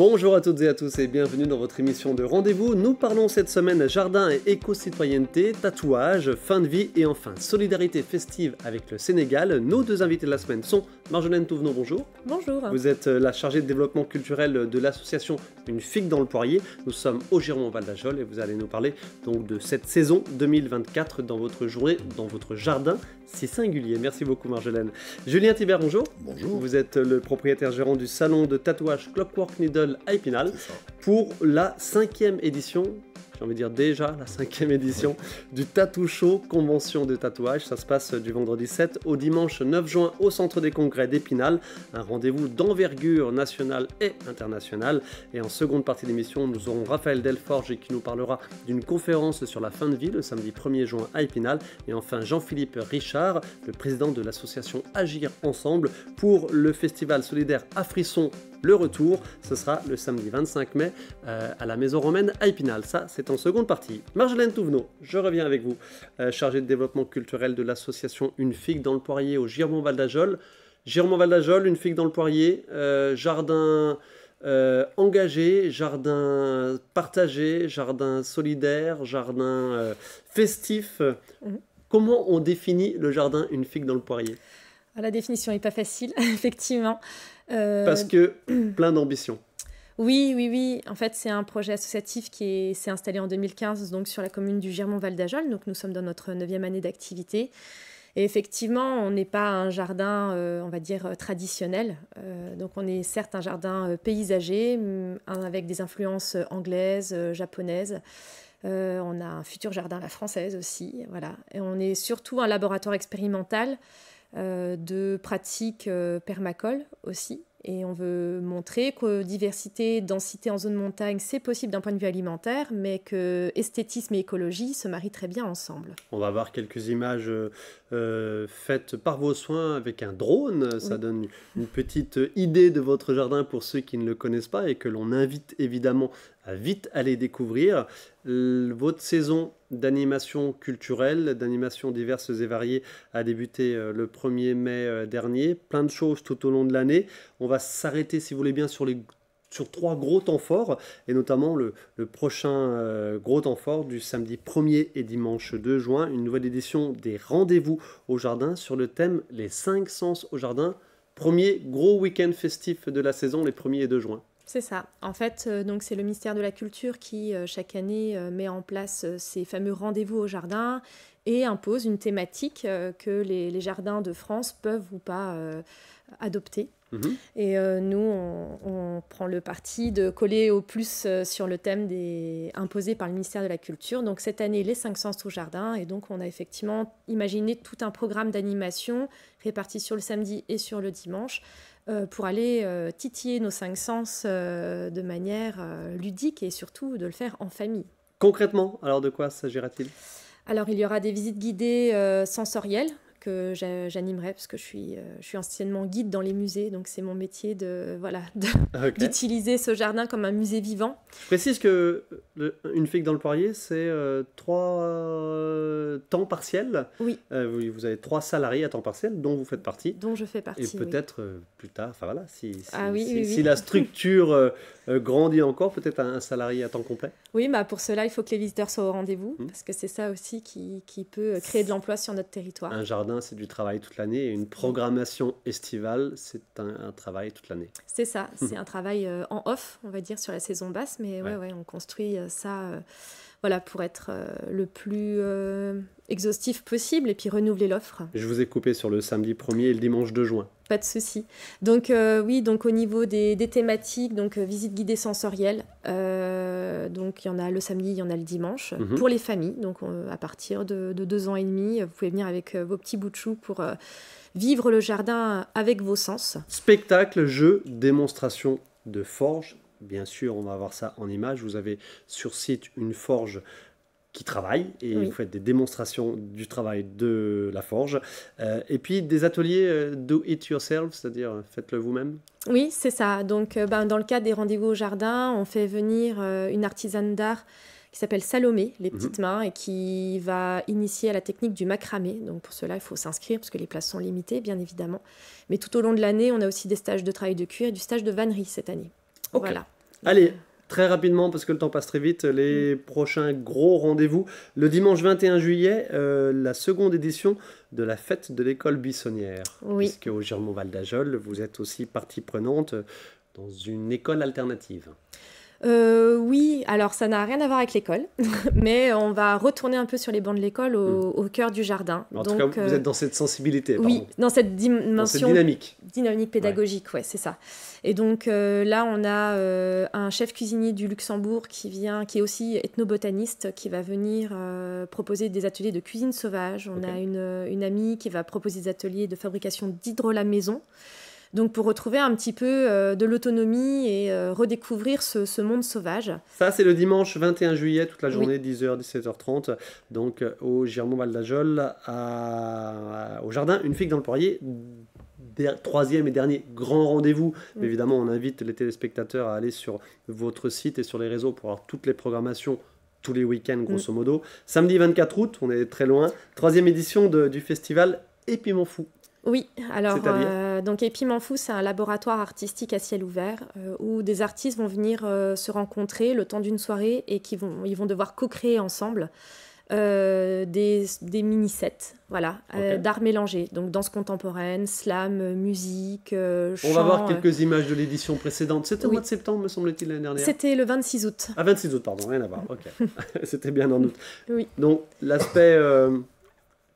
Bonjour à toutes et à tous et bienvenue dans votre émission de rendez-vous. Nous parlons cette semaine jardin et éco-citoyenneté, tatouage, fin de vie et enfin solidarité festive avec le Sénégal. Nos deux invités de la semaine sont Marjolaine Touvenot, bonjour. Bonjour. Vous êtes euh, la chargée de développement culturel de l'association Une figue dans le poirier. Nous sommes au Giron Val d'Ajol et vous allez nous parler donc de cette saison 2024 dans votre journée, dans votre jardin c'est singulier. Merci beaucoup, Marjolaine. Julien Thibert, bonjour. Bonjour. Vous êtes le propriétaire gérant du salon de tatouage Clockwork Needle à pour la cinquième édition j'ai envie de dire déjà la cinquième édition du Tattoo Show, convention de tatouage. Ça se passe du vendredi 7 au dimanche 9 juin au centre des congrès d'Épinal. Un rendez-vous d'envergure nationale et internationale. Et en seconde partie d'émission, nous aurons Raphaël Delforge qui nous parlera d'une conférence sur la fin de vie le samedi 1er juin à Épinal. Et enfin Jean-Philippe Richard, le président de l'association Agir Ensemble, pour le festival solidaire à Frisson le retour, ce sera le samedi 25 mai euh, à la Maison Romaine à Epinal. Ça, c'est en seconde partie. Marjolaine Touvenot, je reviens avec vous, euh, chargée de développement culturel de l'association Une figue dans le poirier au Girmont Val d'Ajol. Valdajol, Val Une figue dans le poirier, euh, jardin engagé, jardin partagé, jardin solidaire, jardin festif. Mhm. Comment on définit le jardin Une figue dans le poirier ah, La définition n'est pas facile, effectivement. Euh, Parce que plein d'ambition. Oui, oui, oui. En fait, c'est un projet associatif qui s'est installé en 2015 donc sur la commune du Girmont-Val d'Ajol. Donc, nous sommes dans notre neuvième année d'activité. Et effectivement, on n'est pas un jardin, euh, on va dire, euh, traditionnel. donc, on est certes un jardin paysager, mm, avec des influences anglaises, japonaises. on a un futur jardin à la française aussi. Voilà. Et on est surtout un laboratoire expérimental de pratiques permacoles aussi, et on veut montrer que diversité, densité en zone montagne, c'est possible d'un point de vue alimentaire, mais que esthétisme et écologie se marient très bien ensemble. On va voir quelques images euh, euh, faites par vos soins avec un drone. Ça donne une petite idée de votre jardin pour ceux qui ne le connaissent pas et que l'on invite évidemment vite aller découvrir. Votre saison d'animation culturelle, d'animation diverses et variées, a débuté euh, le 1er mai euh, dernier. Plein de choses tout au long de l'année. On va s'arrêter, si vous voulez bien, sur les sur trois gros temps forts, et notamment le, prochain euh, gros temps fort du samedi 1er et dimanche 2 juin, une nouvelle édition des rendez-vous au jardin sur le thème Les cinq sens au jardin, premier gros week-end festif de la saison les 1er et 2 juin. C'est ça. En fait, euh, donc c'est le ministère de la Culture qui euh, chaque année euh, met en place ces fameux rendez-vous au jardin et impose une thématique que les, jardins de France peuvent ou pas adopter. Mhm. Et nous, on, prend le parti de coller au plus sur le thème imposé par le ministère de la Culture. Donc cette année, les 500 sens au jardin. Et donc on a effectivement imaginé tout un programme d'animation réparti sur le samedi et sur le dimanche euh, pour aller euh, titiller nos cinq sens euh, de manière ludique et surtout de le faire en famille. Concrètement, alors de quoi s'agira-t-il alors il y aura des visites guidées sensorielles que j'animerai parce que je suis, euh, je suis anciennement guide dans les musées, donc c'est mon métier de voilà ah, d'utiliser ce jardin comme un musée vivant. Je précise que une figue dans le poirier, c'est euh, trois euh, temps partiels. Oui. vous, avez trois salariés à temps partiel dont vous faites partie. Dont je fais partie. Et peut-être plus tard, enfin voilà, si, si, ah si, la structure grandit encore, peut-être un, salarié à temps complet. Oui, bah pour cela, il faut que les visiteurs soient au rendez-vous hum. parce que c'est ça aussi qui, qui peut créer de l'emploi sur notre territoire. Un jardin c'est du travail toute l'année. Et une programmation estivale, c'est un, travail toute l'année. C'est ça, c'est un travail euh, en off, on va dire, sur la saison basse. Mais on construit euh, ça euh, voilà, pour être euh, le plus euh, exhaustif possible et puis renouveler l'offre. Je vous ai coupé sur le samedi 1er et le dimanche 2 juin. Pas de souci. Donc euh, oui, donc au niveau des, thématiques, donc visite guidée sensorielle, donc il y en a le samedi, il y en a le dimanche, mhm. pour les familles, donc à partir de, de, deux ans et demi, vous pouvez venir avec vos petits bouts de chou pour vivre le jardin avec vos sens. Spectacle, jeu, démonstration de forge, bien sûr, on va voir ça en image. Vous avez sur site une forge qui travaille et vous faites des démonstrations du travail de la forge. Euh, et puis des ateliers euh, do it yourself, c'est-à-dire euh, faites-le vous-même. Oui, c'est ça. Donc ben, dans le cadre des rendez-vous au jardin, on fait venir une artisane d'art qui s'appelle Salomé, les mhm. petites mains, et qui va initier à la technique du macramé. Donc pour cela, il faut s'inscrire parce que les places sont limitées, bien évidemment. Mais tout au long de l'année, on a aussi des stages de travail de cuir et du stage de vannerie cette année. Voilà. Allez, très rapidement, parce que le temps passe très vite, les mm. prochains gros rendez-vous. Le dimanche 21 juillet, euh, la seconde édition de la fête de l'école buissonnière. Oui. Puisque au Germont Val d'Ajol, vous êtes aussi partie prenante dans une école alternative. Euh, oui, alors ça n'a rien à voir avec l'école, mais on va retourner un peu sur les bancs de l'école au, hmm. cœur du jardin. En tout cas, vous êtes euh, dans cette sensibilité. Pardon. Oui, dans cette dimension. dynamique. Dynamique pédagogique, ouais, c'est ça. Et donc euh, là, on a un chef cuisinier du Luxembourg qui vient, qui est aussi ethnobotaniste, qui va venir proposer des ateliers de cuisine sauvage. On a une, amie qui va proposer des ateliers de fabrication d'hydrolat maison. Donc pour retrouver un petit peu euh, de l'autonomie et euh, redécouvrir ce, monde sauvage. Ça, c'est le dimanche 21 juillet, toute la journée, 10h, 17h30, donc euh, au Girmont Val à au jardin Une figue dans le poirier troisième et dernier grand rendez-vous. Mm. Évidemment, on invite les téléspectateurs à aller sur votre site et sur les réseaux pour avoir toutes les programmations tous les week-ends, mm. grosso modo. Samedi 24 août, on est très loin, troisième édition du festival Épiment Fou. Oui, alors euh, donc Épiment Fou, c'est un laboratoire artistique à ciel ouvert euh, où des artistes vont venir euh, se rencontrer le temps d'une soirée et qui vont, ils vont devoir co-créer ensemble des, des mini-sets voilà, d'art mélangé. Donc danse contemporaine, slam, musique, chant. On va voir quelques images de l'édition précédente. C'était au mois de septembre, me semble-t-il, l'année dernière C'était le 26 août. Ah, 26 août, pardon, rien à voir. Ok. C'était bien en août. Oui. Donc l'aspect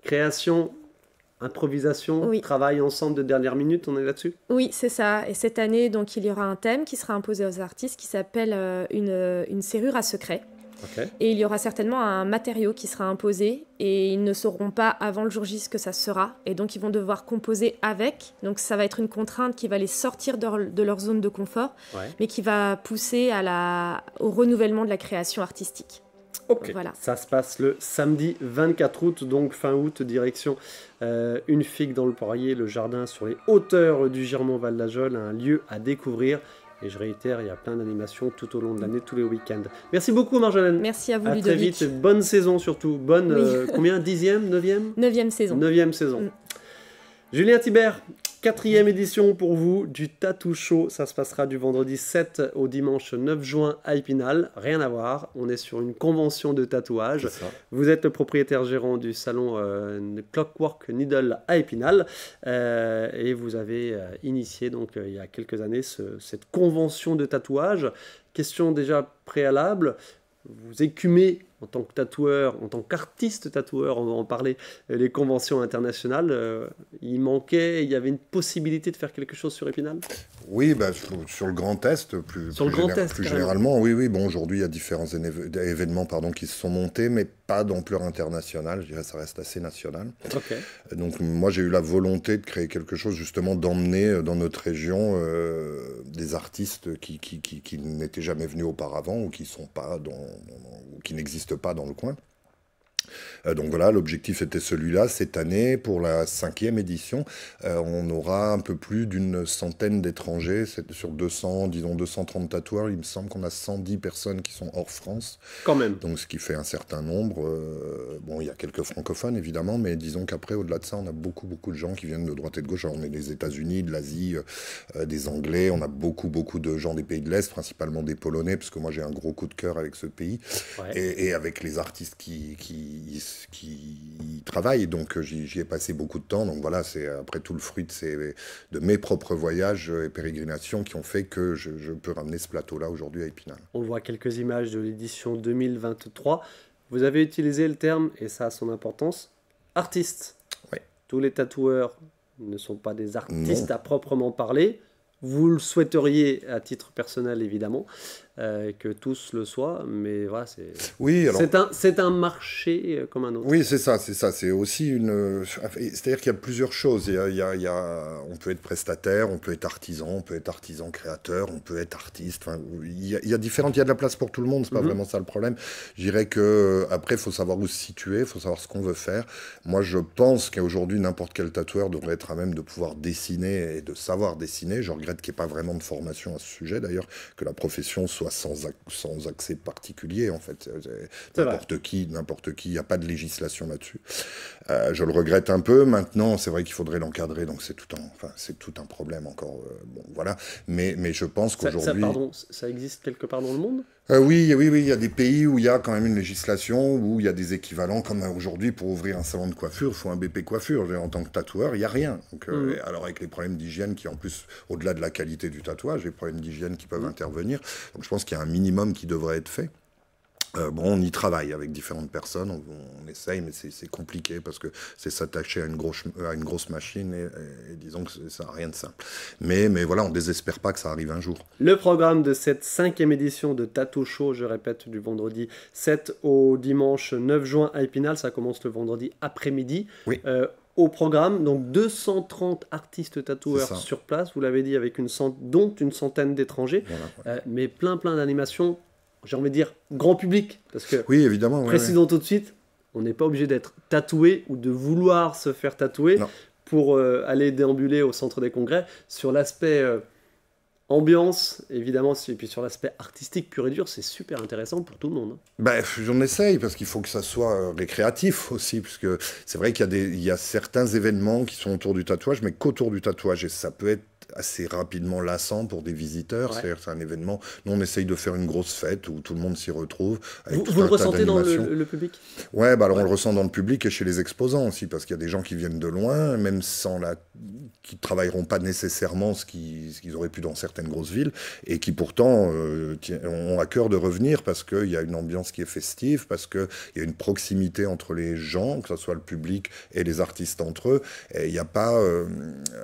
création improvisation, travail ensemble de dernière minute, on est là-dessus Oui, c'est ça. Et cette année, donc, il y aura un thème qui sera imposé aux artistes qui s'appelle euh, euh, une, serrure à secret. Et il y aura certainement un matériau qui sera imposé et ils ne sauront pas avant le jour J ce que ça sera. Et donc ils vont devoir composer avec. Donc ça va être une contrainte qui va les sortir de, leur, zone de confort, mais qui va pousser à la, au renouvellement de la création artistique. Ok, euh, voilà. ça se passe le samedi 24 août, donc fin août, direction euh, Une figue dans le poirier, le jardin sur les hauteurs du Germont-Val d'Ajol, un lieu à découvrir. Et je réitère, il y a plein d'animations tout au long de l'année, tous les week-ends. Merci beaucoup, Marjolaine. Merci à vous, à très vite. Bonne saison surtout. Bonne, euh, combien Dixième Neuvième Neuvième saison. Neuvième saison. Mm. Julien Thibert, quatrième édition pour vous du Tattoo Show. Ça se passera du vendredi 7 au dimanche 9 juin à Épinal. Rien à voir, on est sur une convention de tatouage. Vous êtes le propriétaire gérant du salon euh, Clockwork Needle à Épinal euh, et vous avez euh, initié donc il y a quelques années cette convention de tatouage. Question déjà préalable, vous écumez en tant que tatoueur, en tant qu'artiste tatoueur, on va en parler, euh, les conventions internationales, euh, il manquait, il y avait une possibilité de faire quelque chose sur Épinal Oui, bah, sur, le Grand test, plus, plus généralement, oui, oui. Bon, aujourd'hui, il y a différents événements pardon, qui se sont montés, mais pas d'ampleur internationale, je dirais ça reste assez national. Euh, donc moi j'ai eu la volonté de créer quelque chose justement d'emmener euh, dans notre région euh, des artistes qui, qui, n'étaient jamais venus auparavant ou qui sont pas dans, qui n'existent pas dans le coin. Euh, donc voilà, l'objectif était celui-là. Cette année, pour la cinquième édition, euh, on aura un peu plus d'une centaine d'étrangers, sur 200, disons 230 tatoueurs. Il me semble qu'on a 110 personnes qui sont hors France. Quand même. Donc ce qui fait un certain nombre. Euh, bon, il y a quelques francophones évidemment, mais disons qu'après, au-delà de ça, on a beaucoup, beaucoup de gens qui viennent de droite et de gauche. on est des États-Unis, de l'Asie, des Anglais, on a beaucoup, beaucoup de gens des pays de l'Est, principalement des Polonais, parce que moi j'ai un gros coup de cœur avec ce pays et, avec les artistes qui, qui, travaillent, travaille. Donc euh, j'y ai passé beaucoup de temps. Donc voilà, c'est après tout le fruit de, de mes propres voyages euh, et pérégrinations qui ont fait que je, peux ramener ce plateau-là aujourd'hui à Épinal. On voit quelques images de l'édition 2023. Vous avez utilisé le terme, et ça a son importance, artiste. Oui. Tous les tatoueurs ne sont pas des artistes à proprement parler. Vous le souhaiteriez à titre personnel, évidemment. Euh, que tous le soient, mais voilà, c'est oui, alors... c'est un, un, marché euh, comme un autre. Oui, c'est ça, c'est ça. C'est aussi une. Euh, c'est-à-dire qu'il y a plusieurs choses. Il y a, il, y a, On peut être prestataire, on peut être artisan, on peut être artisan créateur, on peut être artiste. il, y a, différentes... il y a de la place pour tout le monde, c'est pas mhm. vraiment ça le problème. Je dirais qu'après, il faut savoir où se situer, il faut savoir ce qu'on veut faire. Moi, je pense qu'aujourd'hui, n'importe quel tatoueur devrait être à même de pouvoir dessiner et de savoir dessiner. Je regrette qu'il n'y ait pas vraiment de formation à ce sujet, d'ailleurs, que la profession soit sans, sans accès particulier, en fait. Euh, n'importe qui, n'importe qui, il n'y a pas de législation là-dessus. Euh, je le regrette un peu. Maintenant, c'est vrai qu'il faudrait l'encadrer, donc c'est tout, un, enfin, tout un problème encore. Euh, bon, voilà. Mais, mais je pense qu'aujourd'hui. ça existe quelque part dans le monde euh, oui, oui, oui, il y a des pays où il y a quand même une législation, où il y a des équivalents, comme aujourd'hui pour ouvrir un salon de coiffure, il faut un BP coiffure. En tant que tatoueur, il n'y a rien. Euh, mmh. Alors avec les problèmes d'hygiène qui, en plus, au-delà de la qualité du tatouage, les problèmes d'hygiène qui peuvent mmh. intervenir, donc je pense qu'il y a un minimum qui devrait être fait. Euh, bon, on y travaille avec différentes personnes, on, essaye, mais c'est compliqué parce que c'est s'attacher à, une grosse, machine et, disons que ça n'a rien de simple. Mais, voilà, on ne désespère pas que ça arrive un jour. Le programme de cette cinquième édition de Tattoo Show, je répète, du vendredi 7 au dimanche 9 juin à Épinal, ça commence le vendredi après-midi. Euh, au programme, donc 230 artistes tatoueurs sur place, vous l'avez dit, avec une cent... dont une centaine d'étrangers, euh, mais plein plein d'animations j'ai envie de dire, grand public. Parce que, oui, évidemment. précisons tout de suite, on n'est pas obligé d'être tatoué ou de vouloir se faire tatouer pour euh, aller déambuler au centre des congrès. Sur l'aspect euh, ambiance, évidemment, et puis sur l'aspect artistique pur et dur, c'est super intéressant pour tout le monde. Hein. Ben, j'en essaye, parce qu'il faut que ça soit euh, récréatif aussi, puisque c'est vrai qu'il y, y a certains événements qui sont autour du tatouage, mais qu'autour du tatouage, et ça peut être assez rapidement lassant pour des visiteurs. C'est-à-dire, c'est un événement. Nous, on essaye de faire une grosse fête où tout le monde s'y retrouve. vous, le ressentez dans le, public Ouais, bah alors on le ressent dans le public et chez les exposants aussi, parce qu'il y a des gens qui viennent de loin, même sans la, qui travailleront pas nécessairement ce qu'ils auraient pu dans certaines grosses villes, et qui pourtant euh, ont à cœur de revenir parce qu'il y a une ambiance qui est festive, parce qu'il y a une proximité entre les gens, que ce soit le public et les artistes entre eux. il n'y a pas euh,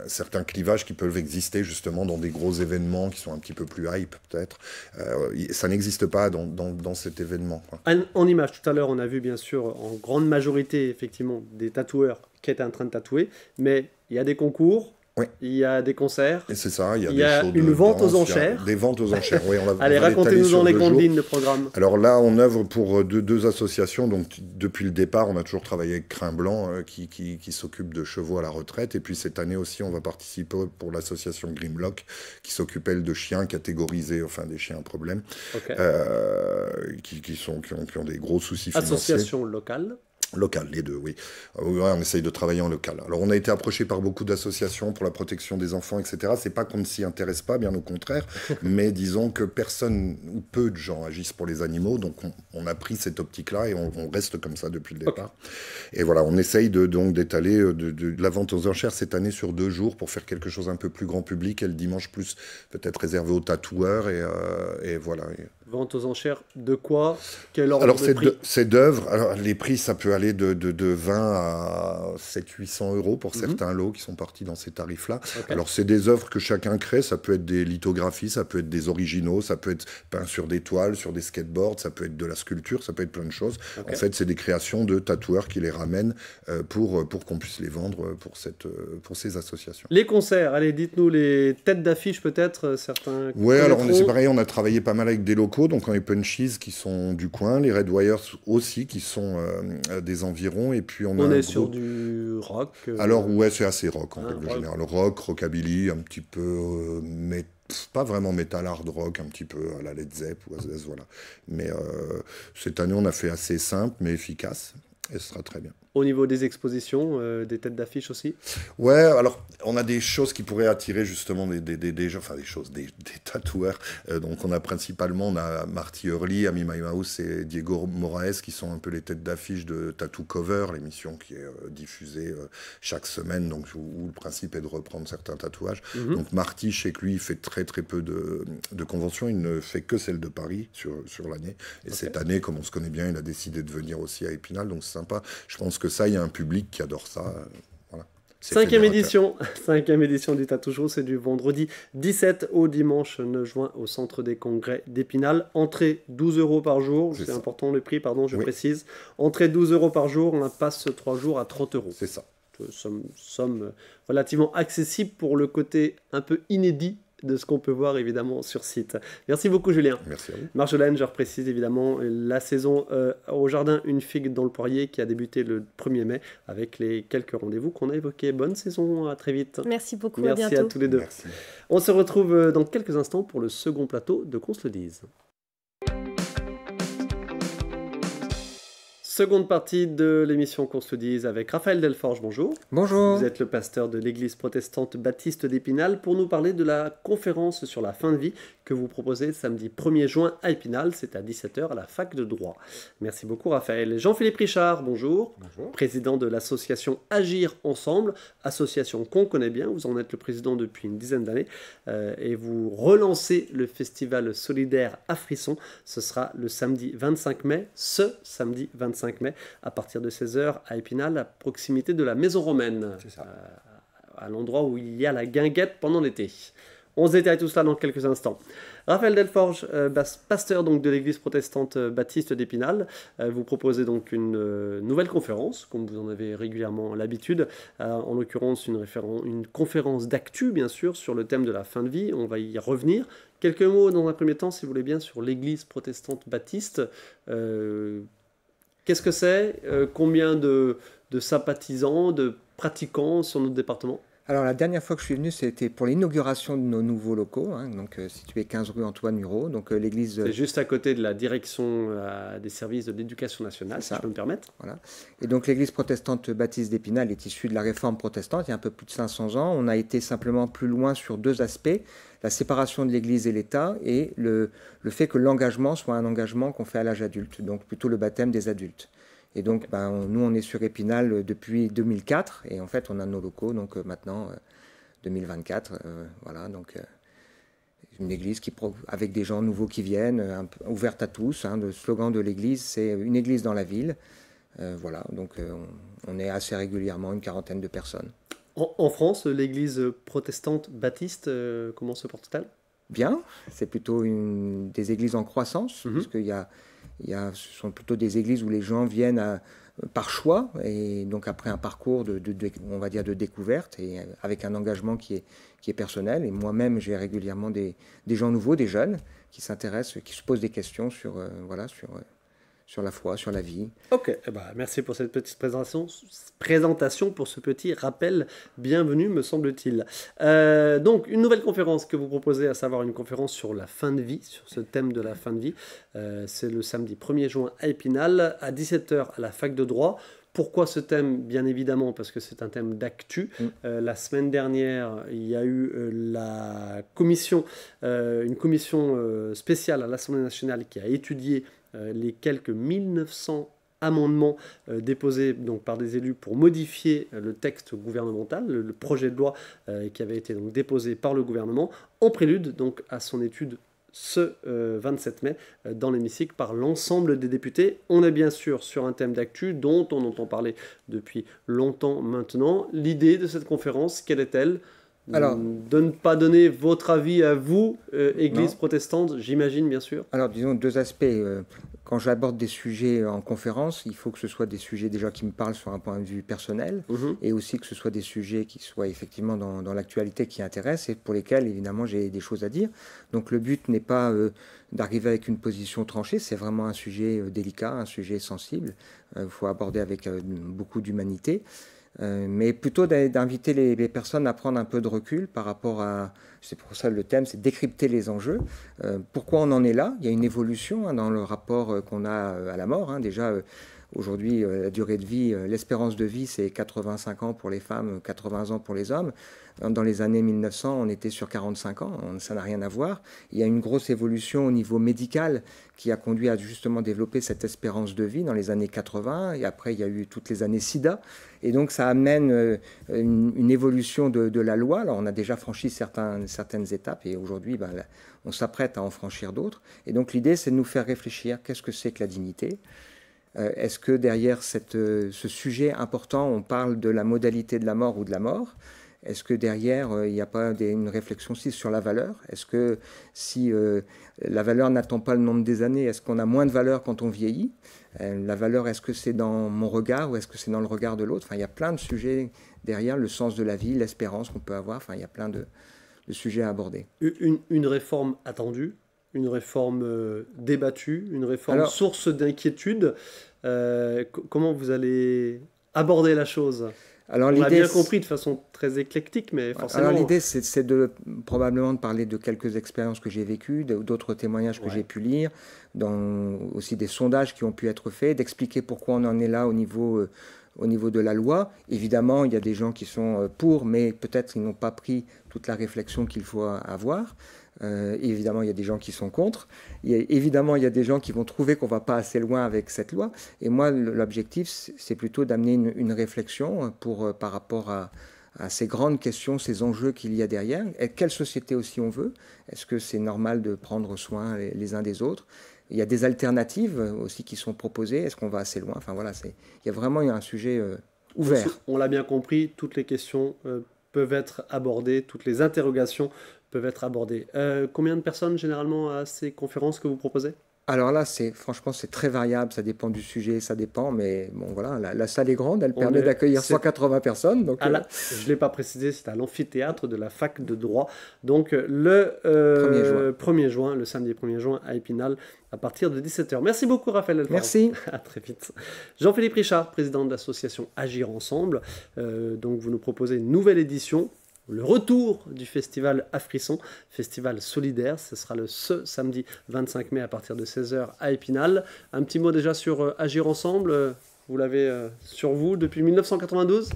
certains clivages qui peuvent exister justement dans des gros événements qui sont un petit peu plus hype peut-être. Euh, ça n'existe pas dans, dans, dans, cet événement. En, en image, tout à l'heure, on a vu bien sûr en grande majorité effectivement des tatoueurs qui étaient en train de tatouer, mais il y a des concours, il y a des concerts. C'est ça, il y a, une vente aux enchères. Des ventes aux enchères, oui. Allez, racontez-nous dans les grandes lignes programme. Alors là, on œuvre pour euh, deux, associations. Donc depuis le départ, on a toujours travaillé avec Crin Blanc euh, qui, qui, s'occupe de chevaux à la retraite. Et puis cette année aussi, on va participer pour l'association Grimlock qui s'occupe, elle, de chiens catégorisés, enfin des chiens problème, euh, qui, qui, sont, ont, qui ont des gros soucis financiers. Association locale Local, les deux, oui. Ah, on essaye de travailler en local. Alors, on a été approché par beaucoup d'associations pour la protection des enfants, etc. C'est pas qu'on ne s'y intéresse pas, bien au contraire, mais disons que personne ou peu de gens agissent pour les animaux, donc on, a pris cette optique-là et on, reste comme ça depuis le départ. Et voilà, on essaye de, donc d'étaler euh, de, la vente aux enchères cette année sur deux jours pour faire quelque chose un peu plus grand public et le dimanche plus peut-être réservé aux tatoueurs et, euh, voilà. Vente aux enchères de quoi Quel ordre Alors, c'est d'œuvres. Alors, les prix, ça peut aller de, 20 à 700-800 euros pour mhm. certains lots qui sont partis dans ces tarifs-là. Alors, c'est des œuvres que chacun crée. Ça peut être des lithographies, ça peut être des originaux, ça peut être peint sur des toiles, sur des skateboards, ça peut être de la sculpture, ça peut être plein de choses. En fait, c'est des créations de tatoueurs qui les ramènent euh, pour, euh, pour qu'on puisse les vendre euh, pour, cette, pour ces associations. Les concerts, allez, dites-nous les têtes d'affiche peut-être, certains. Ouais, alors c'est pareil, on a travaillé pas mal avec des locaux, donc on les Punchies qui sont du coin, les Red Wires aussi qui sont des environs. Et puis on, est sur du rock. Euh, Alors ouais, c'est assez rock en hein, règle rock. générale. Rock, rockabilly, un petit peu euh, mais pas vraiment metal hard rock, un petit peu à la Led Zepp voilà. Mais euh, cette année, on a fait assez simple mais efficace et ce sera très bien au niveau des expositions, euh, des têtes d'affiche aussi Ouais, alors on a des choses qui pourraient attirer justement des, des, des, des gens, enfin des choses, des, tatoueurs. Euh, donc on a principalement on a Marty Hurley, Ami Maimaus et Diego Moraes qui sont un peu les têtes d'affiche de Tattoo Cover, l'émission qui est euh, diffusée chaque semaine, donc où, le principe est de reprendre certains tatouages. Mhm. Donc Marty, chez lui, il fait très très peu de, de, conventions, il ne fait que celle de Paris sur, sur l'année. Et cette année, comme on se connaît bien, il a décidé de venir aussi à Épinal, donc c'est sympa. Je pense que ça, il y a un public qui adore ça. Euh, cinquième édition, cinquième édition du Tatoujo, c'est du vendredi 17 au dimanche 9 juin au centre des congrès d'Épinal. Entrée 12 euros par jour, c'est important le prix, pardon, je précise. Entrée 12 euros par jour, on passe 3 jours à 30 euros. C'est ça. Euh, somme euh, relativement accessible pour le côté un peu inédit de ce qu'on peut voir évidemment sur site. Merci beaucoup Julien. Merci Marjolaine, je reprécise évidemment la saison euh, au jardin Une figue dans le poirier qui a débuté le 1er mai avec les quelques rendez-vous qu'on a évoqués. Bonne saison, à très vite. Merci beaucoup, Merci à, tous les deux. On se retrouve euh, dans quelques instants pour le second plateau de Qu'on se le dise. Seconde partie de l'émission qu'on se dise avec Raphaël Delforge. Bonjour. Bonjour. Vous êtes le pasteur de l'église protestante baptiste d'Épinal pour nous parler de la conférence sur la fin de vie que vous proposez samedi 1er juin à Épinal. C'est à 17h à la fac de droit. Merci beaucoup Raphaël. Jean-Philippe Richard, bonjour. Bonjour. Président de l'association Agir Ensemble, association qu'on connaît bien. Vous en êtes le président depuis une dizaine d'années euh, et vous relancez le festival solidaire à Frisson. Ce sera le samedi 25 mai, ce samedi 25 mai, à partir de 16h à Épinal, à proximité de la Maison Romaine. Euh, à l'endroit où il y a la guinguette pendant l'été. On se détaille tout cela dans quelques instants. Raphaël Delforge, euh, pasteur donc de l'église protestante euh, baptiste d'Épinal, vous proposez donc une nouvelle conférence, comme vous en avez régulièrement l'habitude, en l'occurrence une, une conférence d'actu, bien sûr, sur le thème de la fin de vie. On va y revenir. Quelques mots dans un premier temps, si vous voulez bien, sur l'église protestante baptiste. Qu'est-ce que c'est euh, Combien de, sympathisants, de pratiquants sur notre département alors la dernière fois que je suis venu, c'était pour l'inauguration de nos nouveaux locaux, hein, donc euh, situé 15 rue Antoine Muro, donc euh, l'église. Euh, C'est juste à côté de la direction des services de l'éducation nationale, si je peux me permettre. Voilà. Et donc l'église protestante baptiste d'Épinal est issue de la réforme protestante il y a un peu plus de 500 ans. On a été simplement plus loin sur deux aspects la séparation de l'Église et l'État et le fait que l'engagement soit un engagement qu'on fait à l'âge adulte, donc plutôt le baptême des adultes. Et donc, ben, nous, on est sur Épinal euh, depuis 2004. Et en fait, on a nos locaux, donc euh, maintenant, 2024. Euh, voilà, donc une église qui, avec des gens nouveaux qui viennent, ouverte à tous. Hein. le slogan de l'église, c'est une église dans la ville. voilà, donc on, est assez régulièrement une quarantaine de personnes. En, France, l'église protestante baptiste, comment se porte-t-elle Bien, c'est plutôt une, des églises en croissance, mhm. puisqu'il y a ce sont plutôt des églises où les gens viennent euh, par choix et donc après un parcours de, on va dire de découverte et avec un engagement qui est, personnel et moi-même j'ai régulièrement des, gens nouveaux des jeunes qui s'intéressent qui se posent des questions sur euh, voilà sur euh, sur la foi, sur la vie. Ok, eh ben, merci pour cette petite présentation, présentation, pour ce petit rappel. Bienvenue, me semble-t-il. Euh, donc, une nouvelle conférence que vous proposez, à savoir une conférence sur la fin de vie, sur ce thème de la fin de vie. Euh, c'est le samedi 1er juin à Épinal, à 17h à la fac de droit. Pourquoi ce thème Bien évidemment parce que c'est un thème d'actu. Mm. Euh, la semaine dernière, il y a eu la commission, une commission spéciale à l'Assemblée nationale qui a étudié euh, les quelques 1900 amendements euh, déposés donc, par des élus pour modifier euh, le texte gouvernemental, le, projet de loi qui avait été donc, déposé par le gouvernement, en prélude donc, à son étude ce 27 mai dans l'hémicycle par l'ensemble des députés. On est bien sûr sur un thème d'actu dont on entend parler depuis longtemps maintenant. L'idée de cette conférence, quelle est-elle alors, de ne pas donner votre avis à vous, euh, Église protestante, j'imagine bien sûr. Alors, disons deux aspects. Euh, quand j'aborde des sujets en conférence, il faut que ce soit des sujets déjà qui me parlent sur un point de vue personnel, mhm. et aussi que ce soit des sujets qui soient effectivement dans, l'actualité qui intéressent et pour lesquels évidemment j'ai des choses à dire. Donc le but n'est pas euh, d'arriver avec une position tranchée, c'est vraiment un sujet délicat, un sujet sensible. Il faut aborder avec beaucoup d'humanité. Euh, mais plutôt d'inviter les, personnes à prendre un peu de recul par rapport à, c'est pour ça le thème, c'est décrypter les enjeux. Euh, pourquoi on en est là Il y a une évolution hein, dans le rapport euh, qu'on a à la mort. Hein, déjà, Aujourd'hui, euh, la durée de vie, euh, l'espérance de vie, c'est 85 ans pour les femmes, 80 ans pour les hommes. Dans les années 1900, on était sur 45 ans, ça n'a rien à voir. Il y a une grosse évolution au niveau médical qui a conduit à justement développer cette espérance de vie dans les années 80, et après il y a eu toutes les années SIDA, et donc ça amène euh, une, évolution de, la loi. on a déjà franchi certaines étapes, et aujourd'hui ben, on s'apprête à en franchir d'autres. Et donc l'idée, c'est de nous faire réfléchir, qu'est-ce que c'est que la dignité euh, est-ce que derrière euh, ce sujet important, on parle de la modalité de la mort ou de la mort est-ce que derrière, euh, il n'y a pas une réflexion aussi sur la valeur Est-ce que si la valeur n'attend pas le nombre des années, est-ce qu'on a moins de valeur quand on vieillit La valeur, est-ce que c'est dans mon regard ou est-ce que c'est dans le regard de l'autre il y a plein de sujets derrière, le sens de la vie, l'espérance qu'on peut avoir. Enfin, il y a plein de, sujets à aborder. une réforme attendue une réforme euh, débattue, une réforme source d'inquiétude. Euh, comment vous allez aborder la chose alors, On l'a bien compris de façon très éclectique, mais forcément. Alors l'idée, c'est de probablement de parler de quelques expériences que j'ai vécues, d'autres témoignages que j'ai pu lire, dans, aussi des sondages qui ont pu être faits, d'expliquer pourquoi on en est là au niveau euh, au niveau de la loi. Évidemment, il y a des gens qui sont pour, mais peut-être ils n'ont pas pris toute la réflexion qu'il faut avoir. Euh, évidemment, il y a des gens qui sont contre. évidemment, il y a des gens qui vont trouver qu'on ne va pas assez loin avec cette loi. Et moi, l'objectif, c'est plutôt d'amener une, réflexion hein, pour, euh, par rapport à, ces grandes questions, ces enjeux qu'il y a derrière. Et quelle société aussi on veut Est-ce que c'est normal de prendre soin les, uns des autres il y a des alternatives euh, aussi qui sont proposées. Est-ce qu'on va assez loin Enfin voilà, il y a vraiment un sujet ouvert. On l'a bien compris, toutes les questions peuvent être abordées, toutes les interrogations peuvent être abordées. Euh, combien de personnes généralement à ces conférences que vous proposez alors là, c'est franchement, c'est très variable. Ça dépend du sujet, ça dépend. Mais bon, voilà, la, salle est grande. Elle permet d'accueillir 180 personnes. Donc, ne ah euh, je l'ai pas précisé, c'est à l'amphithéâtre de la fac de droit. Donc euh, le 1er, juin. le samedi 1er juin à Épinal, à partir de 17h. Merci beaucoup, Raphaël. Merci. À très vite. Jean-Philippe Richard, président de l'association Agir Ensemble. donc vous nous proposez une nouvelle édition le retour du festival frisson festival solidaire. Ce sera le ce samedi 25 mai à partir de 16h à Épinal. Un petit mot déjà sur euh, Agir Ensemble. vous l'avez euh, sur vous depuis 1992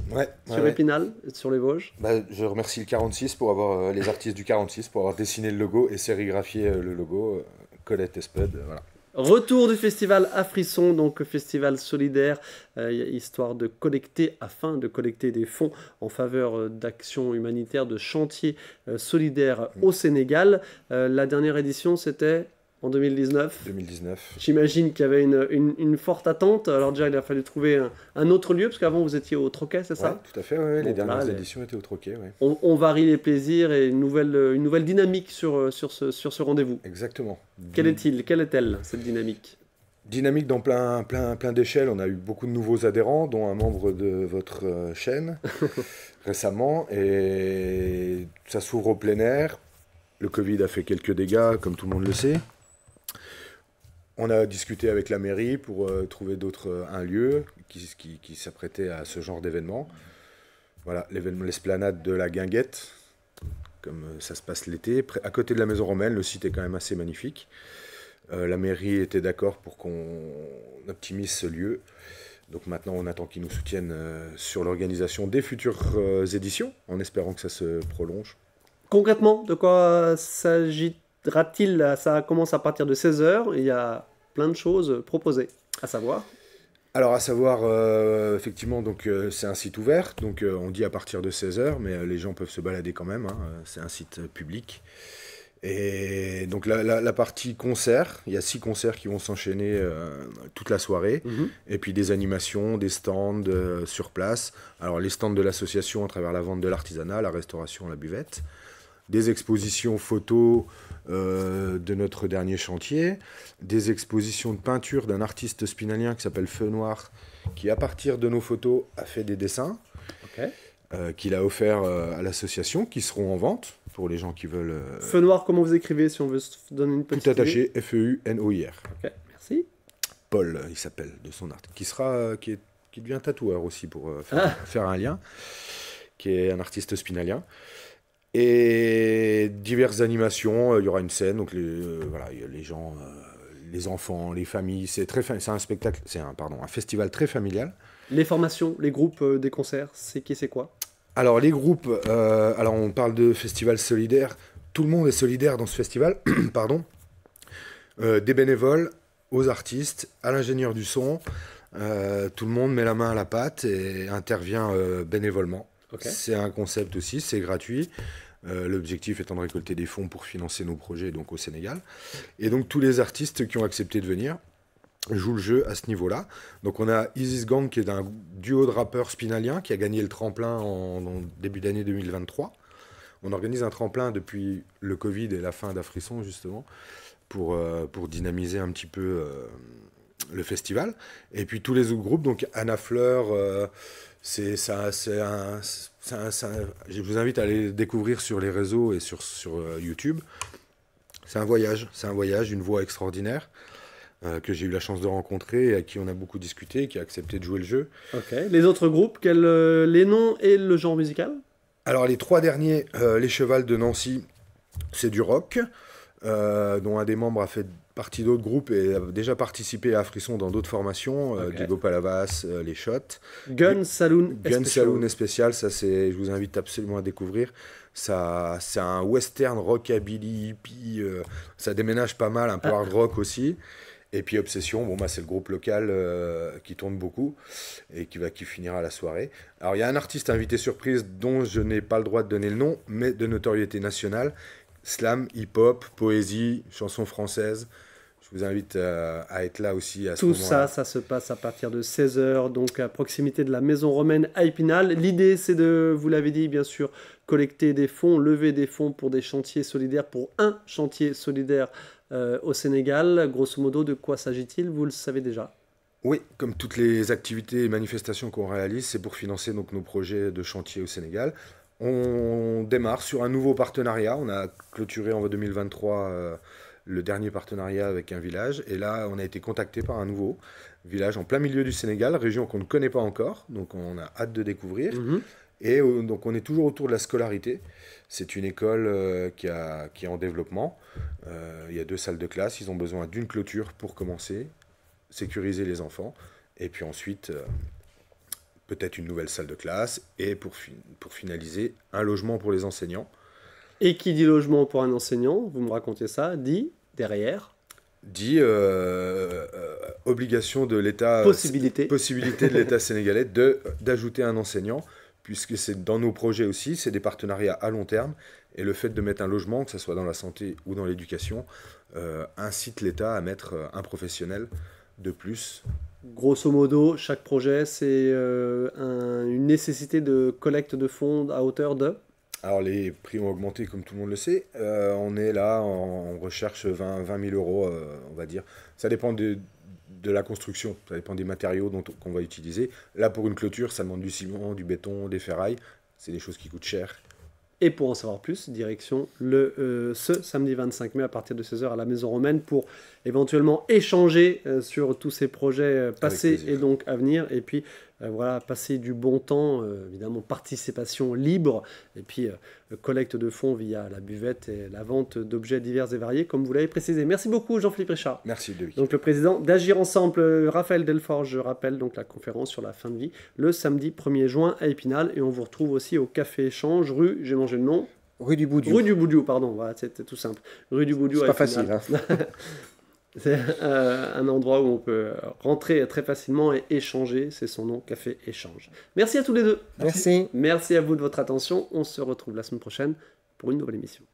sur Épinal, sur les Vosges. Bah, je remercie le 46 pour avoir euh, les artistes du 46 pour avoir dessiné le logo et sérigraphié le logo. Colette et voilà. Retour du festival à Frisson, donc festival solidaire, euh, histoire de collecter, afin de collecter des fonds en faveur euh, d'actions humanitaires, de chantiers euh, solidaires au Sénégal. la dernière édition, c'était en 2019. 2019. J'imagine qu'il y avait une, une, forte attente. Alors déjà, il a fallu trouver un, autre lieu, parce qu'avant, vous étiez au Troquet, c'est ça Tout à fait, les dernières éditions étaient au Troquet. On, on, varie les plaisirs et une nouvelle, une nouvelle dynamique sur, sur ce, sur ce rendez-vous. Exactement. Quel est-il Quelle est-elle, cette dynamique Dynamique dans plein, plein, plein d'échelles. On a eu beaucoup de nouveaux adhérents, dont un membre de votre euh, chaîne récemment. Et ça s'ouvre au plein air. Le Covid a fait quelques dégâts, comme tout le monde le sait. On a discuté avec la mairie pour euh, trouver d'autres euh, un lieu qui, qui, s'apprêtait à ce genre d'événement. Voilà, l'événement l'esplanade de la Guinguette, comme euh, ça se passe l'été, à côté de la maison romaine. Le site est quand même assez magnifique. la mairie était d'accord pour qu'on optimise ce lieu. Donc maintenant, on attend qu'ils nous soutiennent sur l'organisation des futures éditions, en espérant que ça se prolonge. Concrètement, de quoi s'agit-il il Ça commence à partir de 16h. Il y a plein de choses proposées, à savoir. Alors à savoir, euh, effectivement, donc euh, c'est un site ouvert, donc euh, on dit à partir de 16h, mais les gens peuvent se balader quand même, hein, c'est un site public. Et donc la, partie concert, il y a six concerts qui vont s'enchaîner toute la soirée, mhm. et puis des animations, des stands sur place. Alors les stands de l'association à travers la vente de l'artisanat, la restauration, la buvette des expositions photos euh, de notre dernier chantier, des expositions de peinture d'un artiste spinalien qui s'appelle Feu Noir, qui à partir de nos photos a fait des dessins, euh, qu'il a offert euh, à l'association, qui seront en vente pour les gens qui veulent... Feu Noir, comment vous écrivez si on veut se donner une petite... Tout attaché, F-E-U-N-O-I-R. merci. Paul, il s'appelle, de son art, qui, sera, qui, qui devient tatoueur aussi pour ah. faire, un lien, qui est un artiste spinalien et diverses animations. Euh, il y aura une scène, donc les, euh, les gens, euh, les enfants, les familles. C'est très, c'est un spectacle, c'est un pardon, un festival très familial. Les formations, les groupes des concerts, c'est qui, c'est quoi Alors les groupes, alors on parle de festival solidaire. Tout le monde est solidaire dans ce festival, pardon. des bénévoles, aux artistes, à l'ingénieur du son. tout le monde met la main à la pâte et intervient bénévolement. C'est un concept aussi, c'est gratuit. Euh, l'objectif étant de récolter des fonds pour financer nos projets donc au Sénégal. Et donc tous les artistes qui ont accepté de venir jouent le jeu à ce niveau-là. Donc on a Isis Gang qui est un duo de rappeurs spinaliens qui a gagné le tremplin en, début d'année 2023. On organise un tremplin depuis le Covid et la fin d'Afrisson justement pour, euh, pour dynamiser un petit peu euh, le festival. Et puis tous les autres groupes, donc Anna Fleur, c'est ça, c'est un, Je vous invite à aller découvrir sur les réseaux et sur, sur euh, YouTube. C'est un voyage, c'est un voyage, une voix extraordinaire euh, que j'ai eu la chance de rencontrer et à qui on a beaucoup discuté, qui a accepté de jouer le jeu. Les autres groupes, quels euh, les noms et le genre musical Alors les trois derniers, les Chevals de Nancy, c'est du rock, dont un des membres a fait partie d'autres groupes et déjà participé à Frisson dans d'autres formations, euh, Diego Palavas, euh, Les Shots. Gun Saloon Gun Saloon spécial, ça c'est, je vous invite absolument à découvrir. Ça, c'est un western rockabilly hippie, euh, ça déménage pas mal, un peu ah. hard rock aussi. Et puis Obsession, bon bah c'est le groupe local qui tourne beaucoup et qui va qui finira la soirée. Alors il y a un artiste invité surprise dont je n'ai pas le droit de donner le nom, mais de notoriété nationale, slam, hip-hop, poésie, chansons françaises. Je vous invite euh, à, être là aussi à Tout ça, ça se passe à partir de 16h, donc à proximité de la maison romaine à Épinal. L'idée, c'est de, vous l'avez dit, bien sûr, collecter des fonds, lever des fonds pour des chantiers solidaires, pour un chantier solidaire euh, au Sénégal. Grosso modo, de quoi s'agit-il Vous le savez déjà. Oui, comme toutes les activités et manifestations qu'on réalise, c'est pour financer donc, nos projets de chantier au Sénégal on démarre sur un nouveau partenariat. On a clôturé en 2023 euh, le dernier partenariat avec un village. Et là, on a été contacté par un nouveau village en plein milieu du Sénégal, région qu'on ne connaît pas encore. Donc, on a hâte de découvrir. Mhm. Et euh, donc, on est toujours autour de la scolarité. C'est une école euh, qui, est en développement. il y a deux salles de classe. Ils ont besoin d'une clôture pour commencer, sécuriser les enfants. Et puis ensuite, peut-être une nouvelle salle de classe et pour, pour finaliser, un logement pour les enseignants. Et qui dit logement pour un enseignant, vous me racontez ça, dit derrière dit euh, euh, obligation de l'État possibilité possibilité de l'État sénégalais d'ajouter un enseignant puisque c'est dans nos projets aussi c'est des partenariats à long terme et le fait de mettre un logement que ce soit dans la santé ou dans l'éducation euh, incite l'État à mettre un professionnel de plus grosso modo, chaque projet, c'est euh, une nécessité de collecte de fonds à hauteur de Alors, les prix ont augmenté, comme tout le monde le sait. Euh, on est là, on, recherche 20, 20 000 euros, euh, on va dire. Ça dépend de, de, la construction, ça dépend des matériaux qu'on va utiliser. Là, pour une clôture, ça demande du ciment, du béton, des ferrailles. C'est des choses qui coûtent cher. Et pour en savoir plus, direction le, euh, ce samedi 25 mai à partir de 16h à la Maison Romaine pour éventuellement échanger euh, sur tous ces projets euh, passés et donc à venir. Et puis euh, voilà, passer du bon temps, euh, évidemment participation libre, et puis euh, collecte de fonds via la buvette et la vente d'objets divers et variés, comme vous l'avez précisé. Merci beaucoup Jean-Philippe Richard. Merci Louis. Donc le président d'Agir Ensemble, Raphaël Delforge, je rappelle donc la conférence sur la fin de vie, le samedi 1er juin à Épinal, et on vous retrouve aussi au Café Échange, rue, j'ai mangé le nom, Rue du Boudiou. Rue du Boudiou, pardon, voilà, c'était tout simple. Rue du Boudiou. C'est pas facile. Hein. C'est euh, un endroit où on peut rentrer très facilement et échanger. C'est son nom, Café Échange. Merci à tous les deux. Merci. Merci à vous de votre attention. On se retrouve la semaine prochaine pour une nouvelle émission.